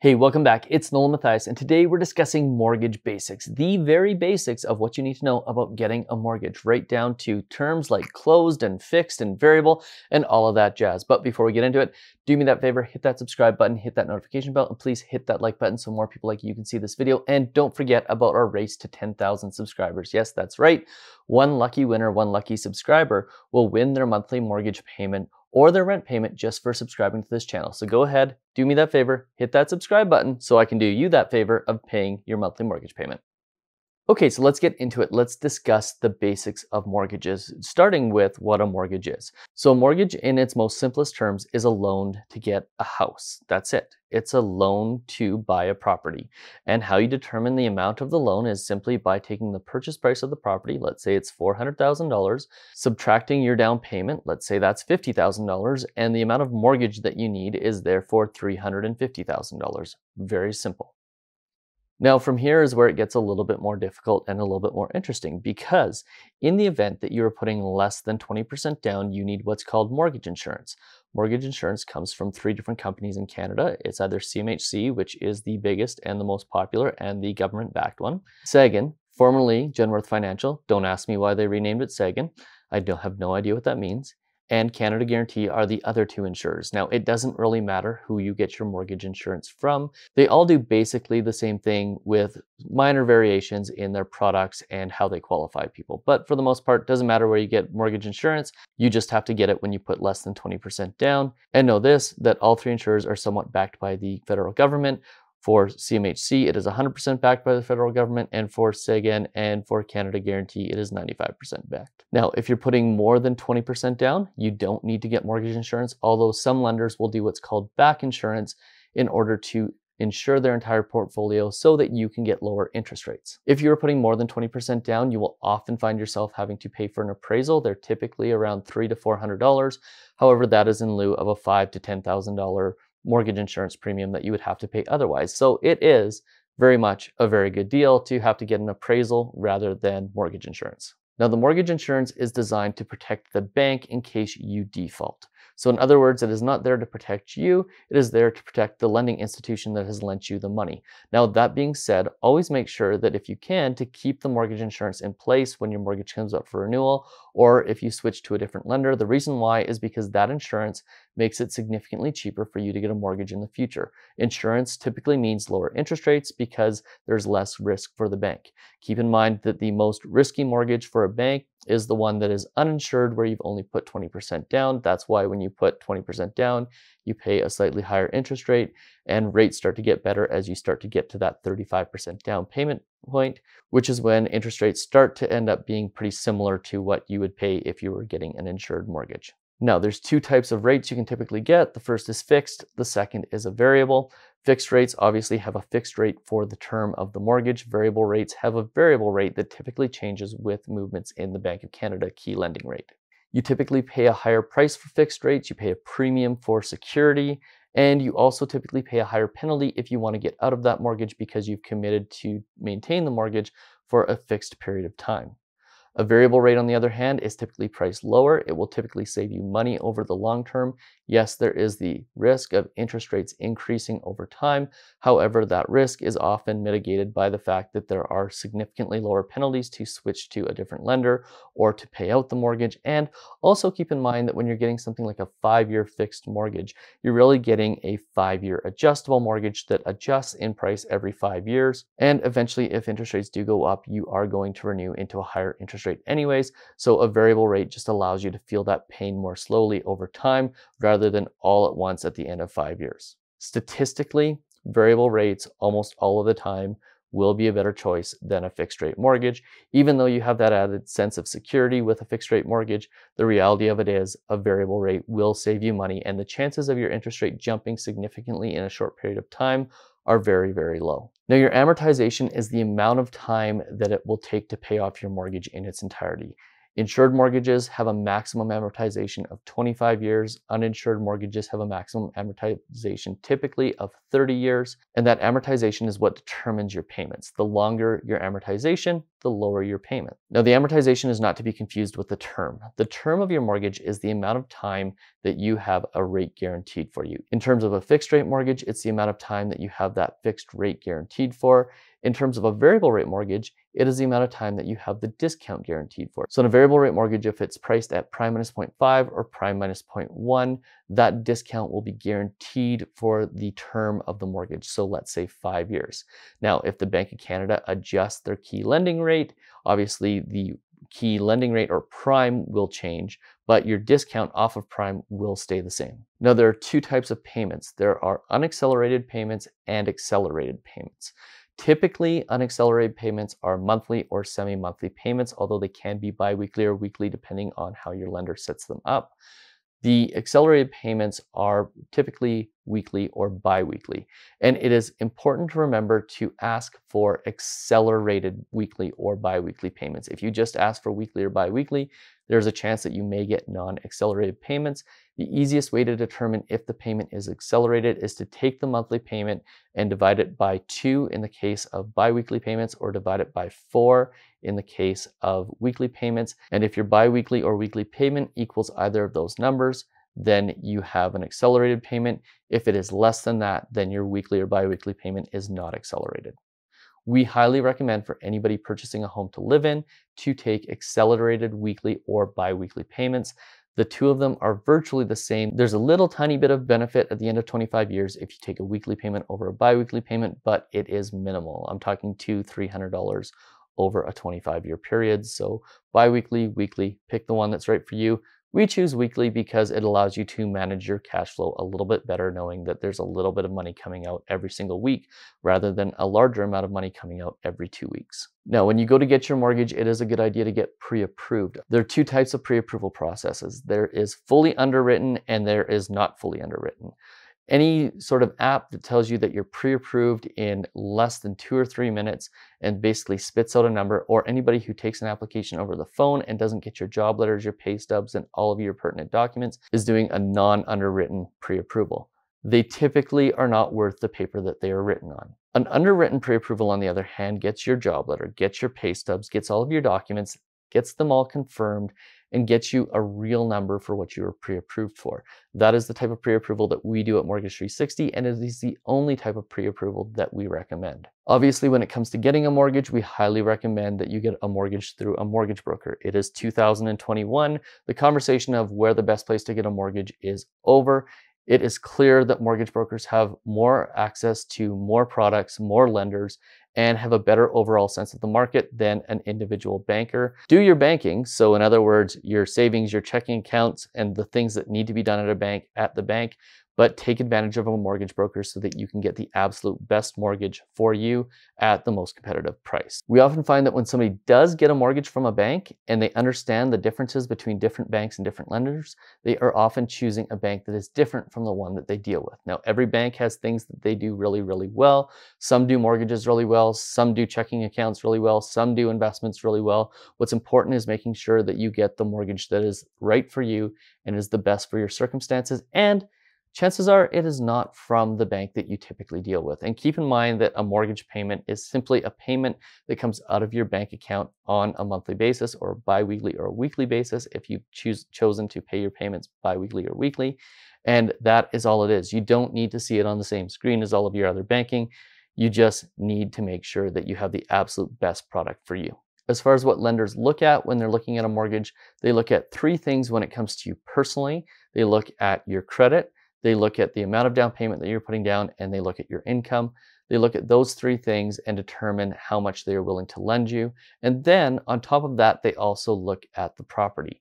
Hey, welcome back. It's Nolan Mathias, and today we're discussing mortgage basics, the very basics of what you need to know about getting a mortgage, right down to terms like closed and fixed and variable and all of that jazz. But before we get into it, do me that favor, hit that subscribe button, hit that notification bell, and please hit that like button so more people like you can see this video. And don't forget about our race to 10,000 subscribers. Yes, that's right. One lucky winner, one lucky subscriber will win their monthly mortgage payment or their rent payment just for subscribing to this channel. So go ahead, do me that favor, hit that subscribe button so I can do you that favor of paying your monthly mortgage payment. Okay, so let's get into it. Let's discuss the basics of mortgages, starting with what a mortgage is. So, a mortgage, in its most simplest terms, is a loan to get a house. That's it. It's a loan to buy a property. And how you determine the amount of the loan is simply by taking the purchase price of the property, let's say it's $400,000, subtracting your down payment, let's say that's $50,000, and the amount of mortgage that you need is therefore $350,000. Very simple. Now, from here is where it gets a little bit more difficult and a little bit more interesting because in the event that you are putting less than 20% down, you need what's called mortgage insurance. Mortgage insurance comes from three different companies in Canada. It's either CMHC, which is the biggest and the most popular and the government backed one, Sagan, formerly Genworth Financial. Don't ask me why they renamed it Sagan. I don't have no idea what that means and Canada Guarantee are the other two insurers. Now, it doesn't really matter who you get your mortgage insurance from. They all do basically the same thing with minor variations in their products and how they qualify people. But for the most part, doesn't matter where you get mortgage insurance. You just have to get it when you put less than 20% down. And know this that all three insurers are somewhat backed by the federal government for CMHC, it is 100% backed by the federal government, and for SIGN and for Canada Guarantee, it is 95% backed. Now, if you're putting more than 20% down, you don't need to get mortgage insurance, although some lenders will do what's called back insurance in order to insure their entire portfolio so that you can get lower interest rates. If you're putting more than 20% down, you will often find yourself having to pay for an appraisal. They're typically around three to $400. However, that is in lieu of a five to $10,000 mortgage insurance premium that you would have to pay otherwise. So it is very much a very good deal to have to get an appraisal rather than mortgage insurance. Now, the mortgage insurance is designed to protect the bank in case you default. So, in other words, it is not there to protect you, it is there to protect the lending institution that has lent you the money. Now, that being said, always make sure that if you can, to keep the mortgage insurance in place when your mortgage comes up for renewal or if you switch to a different lender. The reason why is because that insurance makes it significantly cheaper for you to get a mortgage in the future. Insurance typically means lower interest rates because there's less risk for the bank. Keep in mind that the most risky mortgage for a bank is the one that is uninsured where you've only put 20% down. That's why when you put 20% down, you pay a slightly higher interest rate, and rates start to get better as you start to get to that 35% down payment point, which is when interest rates start to end up being pretty similar to what you would pay if you were getting an insured mortgage. Now, there's two types of rates you can typically get. The first is fixed, the second is a variable. Fixed rates obviously have a fixed rate for the term of the mortgage. Variable rates have a variable rate that typically changes with movements in the Bank of Canada key lending rate. You typically pay a higher price for fixed rates, you pay a premium for security, and you also typically pay a higher penalty if you want to get out of that mortgage because you've committed to maintain the mortgage for a fixed period of time. A variable rate, on the other hand, is typically priced lower. It will typically save you money over the long term. Yes, there is the risk of interest rates increasing over time. However, that risk is often mitigated by the fact that there are significantly lower penalties to switch to a different lender or to pay out the mortgage. And also keep in mind that when you're getting something like a five year fixed mortgage, you're really getting a five year adjustable mortgage that adjusts in price every five years. And eventually, if interest rates do go up, you are going to renew into a higher interest rate rate anyways. So a variable rate just allows you to feel that pain more slowly over time rather than all at once at the end of five years. Statistically, variable rates almost all of the time will be a better choice than a fixed rate mortgage. Even though you have that added sense of security with a fixed rate mortgage, the reality of it is a variable rate will save you money and the chances of your interest rate jumping significantly in a short period of time are very, very low. Now, your amortization is the amount of time that it will take to pay off your mortgage in its entirety. Insured mortgages have a maximum amortization of 25 years. Uninsured mortgages have a maximum amortization typically of 30 years. And that amortization is what determines your payments. The longer your amortization, the lower your payment. Now, the amortization is not to be confused with the term. The term of your mortgage is the amount of time that you have a rate guaranteed for you. In terms of a fixed rate mortgage, it's the amount of time that you have that fixed rate guaranteed for. In terms of a variable rate mortgage, it is the amount of time that you have the discount guaranteed for. So in a variable rate mortgage, if it's priced at prime minus 0.5 or prime minus 0.1, that discount will be guaranteed for the term of the mortgage. So let's say five years. Now, if the Bank of Canada adjusts their key lending rate, obviously the key lending rate or prime will change, but your discount off of prime will stay the same. Now, there are two types of payments. There are unaccelerated payments and accelerated payments. Typically, unaccelerated payments are monthly or semi monthly payments, although they can be bi weekly or weekly depending on how your lender sets them up. The accelerated payments are typically weekly or bi weekly, and it is important to remember to ask for accelerated weekly or bi weekly payments. If you just ask for weekly or bi weekly, there's a chance that you may get non accelerated payments the easiest way to determine if the payment is accelerated is to take the monthly payment and divide it by two in the case of biweekly payments or divide it by four in the case of weekly payments. And if your biweekly or weekly payment equals either of those numbers, then you have an accelerated payment. If it is less than that, then your weekly or biweekly payment is not accelerated. We highly recommend for anybody purchasing a home to live in to take accelerated weekly or biweekly payments. The two of them are virtually the same. There's a little tiny bit of benefit at the end of 25 years if you take a weekly payment over a biweekly payment, but it is minimal. I'm talking two, $300 over a 25 year period. So biweekly, weekly, pick the one that's right for you. We choose weekly because it allows you to manage your cash flow a little bit better, knowing that there's a little bit of money coming out every single week rather than a larger amount of money coming out every two weeks. Now, when you go to get your mortgage, it is a good idea to get pre approved. There are two types of pre approval processes there is fully underwritten and there is not fully underwritten any sort of app that tells you that you're pre-approved in less than two or three minutes and basically spits out a number or anybody who takes an application over the phone and doesn't get your job letters, your pay stubs, and all of your pertinent documents is doing a non-underwritten pre-approval. They typically are not worth the paper that they are written on. An underwritten pre-approval, on the other hand, gets your job letter, gets your pay stubs, gets all of your documents, gets them all confirmed, and get you a real number for what you were pre-approved for. That is the type of pre-approval that we do at Mortgage 360 and it is the only type of pre-approval that we recommend. Obviously, when it comes to getting a mortgage, we highly recommend that you get a mortgage through a mortgage broker. It is 2021. The conversation of where the best place to get a mortgage is over it is clear that mortgage brokers have more access to more products, more lenders, and have a better overall sense of the market than an individual banker. Do your banking, so in other words, your savings, your checking accounts, and the things that need to be done at a bank at the bank, but take advantage of a mortgage broker so that you can get the absolute best mortgage for you at the most competitive price. We often find that when somebody does get a mortgage from a bank and they understand the differences between different banks and different lenders, they are often choosing a bank that is different from the one that they deal with. Now, every bank has things that they do really, really well. Some do mortgages really well, some do checking accounts really well, some do investments really well. What's important is making sure that you get the mortgage that is right for you and is the best for your circumstances and chances are it is not from the bank that you typically deal with. And keep in mind that a mortgage payment is simply a payment that comes out of your bank account on a monthly basis or biweekly or weekly basis if you've choose, chosen to pay your payments biweekly or weekly. And that is all it is. You don't need to see it on the same screen as all of your other banking. You just need to make sure that you have the absolute best product for you. As far as what lenders look at when they're looking at a mortgage, they look at three things when it comes to you personally. They look at your credit, they look at the amount of down payment that you're putting down and they look at your income. They look at those three things and determine how much they are willing to lend you. And then on top of that, they also look at the property.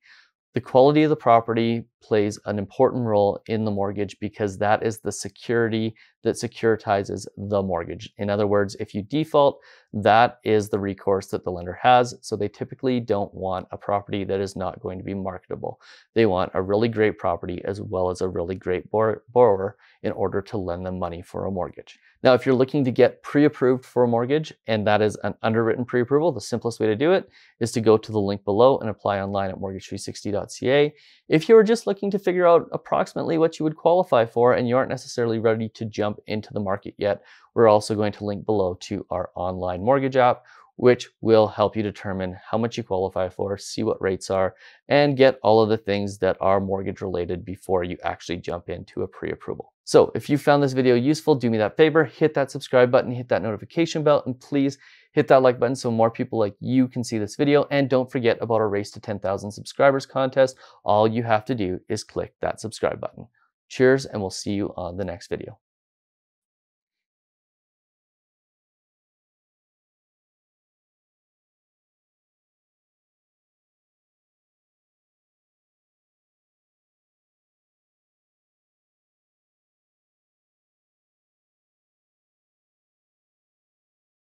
The quality of the property plays an important role in the mortgage because that is the security that securitizes the mortgage. In other words, if you default, that is the recourse that the lender has. So they typically don't want a property that is not going to be marketable. They want a really great property as well as a really great bor borrower in order to lend them money for a mortgage. Now, if you're looking to get pre-approved for a mortgage, and that is an underwritten pre-approval, the simplest way to do it is to go to the link below and apply online at mortgage360.ca. If you are just looking to figure out approximately what you would qualify for and you aren't necessarily ready to jump into the market yet, we're also going to link below to our online mortgage app which will help you determine how much you qualify for, see what rates are, and get all of the things that are mortgage related before you actually jump into a pre-approval. So if you found this video useful, do me that favor, hit that subscribe button, hit that notification bell, and please hit that like button so more people like you can see this video. And don't forget about our Race to 10,000 subscribers contest. All you have to do is click that subscribe button. Cheers, and we'll see you on the next video.